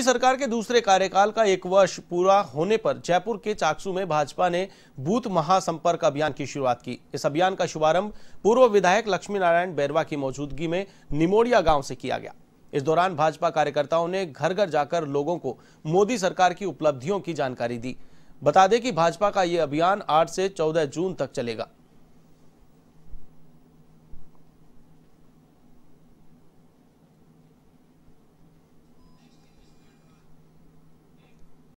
UP सरकार के दूसरे कार्यकाल का एक वर्ष पूरा होने पर जयपुर के चाकसू में भाजपा ने बूथ महासंपर्क अभियान की शुरुआत की इस अभियान का शुभारंभ पूर्व विधायक लक्ष्मी नारायण बैरवा की मौजूदगी में निमोड़िया गांव से किया गया इस दौरान भाजपा कार्यकर्ताओं ने घर घर जाकर लोगों को मोदी सरकार की उपलब्धियों की जानकारी दी बता दें कि भाजपा का ये अभियान आठ से चौदह जून तक चलेगा